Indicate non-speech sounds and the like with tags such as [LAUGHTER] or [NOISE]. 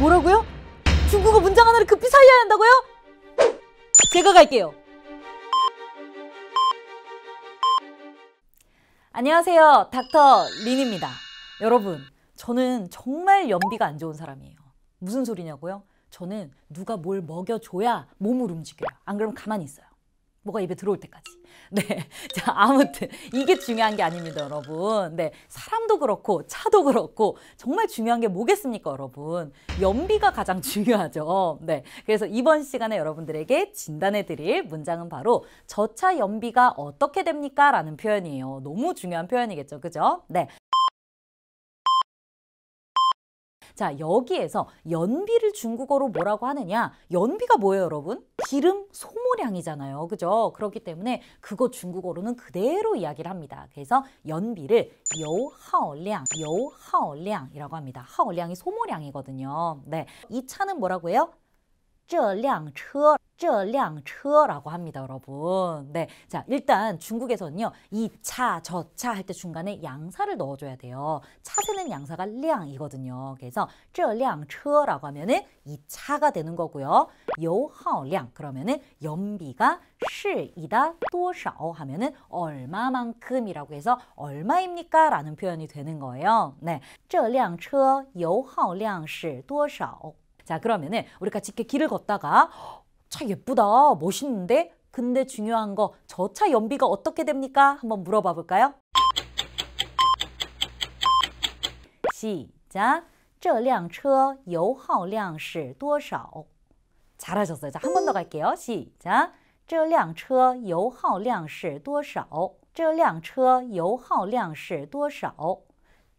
뭐라고요? 중국어 문장 하나를 급히 살려야 한다고요? 제가 갈게요. 안녕하세요. 닥터 린입니다. 여러분, 저는 정말 연비가 안 좋은 사람이에요. 무슨 소리냐고요? 저는 누가 뭘 먹여줘야 몸을 움직여요. 안 그러면 가만히 있어요. 뭐가 입에 들어올 때까지. [LAUGHS] 네. 자, 아무튼 이게 중요한 게 아닙니다, 여러분. 네. 사람도 그렇고 차도 그렇고 정말 중요한 게 뭐겠습니까, 여러분? 연비가 가장 [LAUGHS] 중요하죠. 네. 그래서 이번 시간에 여러분들에게 진단해 드릴 문장은 바로 저차 연비가 어떻게 됩니까? 라는 표현이에요. 너무 중요한 표현이겠죠. 그죠? 네. 자, 여기에서 연비를 중국어로 뭐라고 하느냐? 연비가 뭐예요, 여러분? 기름 소모량이잖아요. 그죠? 그렇기 때문에 그거 중국어로는 그대로 이야기를 합니다. 그래서 연비를 여하얼량, 여하얼량이라고 합니다. 하얼량이 소모량이거든요. 네. 이 차는 뭐라고 해요? 这辆 차, 这辆 차라고 합니다, 여러분. 네, 자 일단 중국에서는요, 이 차, 저 차 할 때 중간에 양사를 넣어줘야 돼요. 차 세는 양사가 량이거든요 그래서 这辆 차라고 하면은 이 차가 되는 거고요. 요하량 그러면은 연비가 是이다 多少 하면은 얼마만큼이라고 해서 얼마입니까? 라는 표현이 되는 거예요. 네, 这辆车油耗量是多少？자 그러면은 우리 같이 이렇게 길을 걷다가 차 예쁘다 멋있는데 근데 중요한 거 저 차 연비가 어떻게 됩니까? 한번 물어봐 볼까요? 시작 这辆车油耗量是多少? 잘하셨어요. 자, 한 번 더 갈게요. 시작 这辆车油耗量是多少?这辆车油耗量是多少?